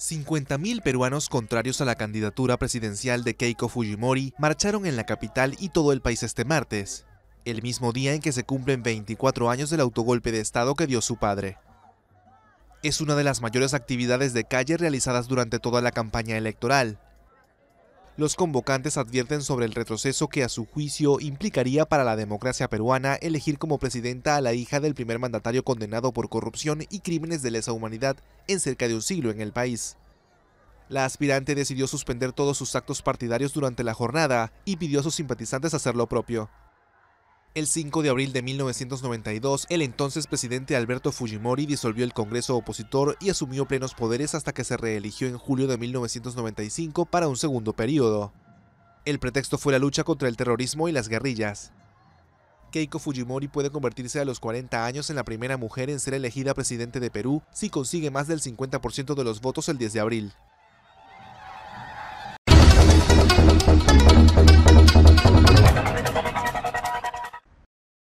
50.000 peruanos contrarios a la candidatura presidencial de Keiko Fujimori marcharon en la capital y todo el país este martes, el mismo día en que se cumplen 24 años del autogolpe de Estado que dio su padre. Es una de las mayores actividades de calle realizadas durante toda la campaña electoral, los convocantes advierten sobre el retroceso que a su juicio implicaría para la democracia peruana elegir como presidenta a la hija del primer mandatario condenado por corrupción y crímenes de lesa humanidad en cerca de un siglo en el país. La aspirante decidió suspender todos sus actos partidarios durante la jornada y pidió a sus simpatizantes hacer lo propio. El 5 de abril de 1992, el entonces presidente Alberto Fujimori disolvió el Congreso opositor y asumió plenos poderes hasta que se reeligió en julio de 1995 para un segundo periodo. El pretexto fue la lucha contra el terrorismo y las guerrillas. Keiko Fujimori puede convertirse a los 40 años en la primera mujer en ser elegida presidente de Perú si consigue más del 50% de los votos el 10 de abril.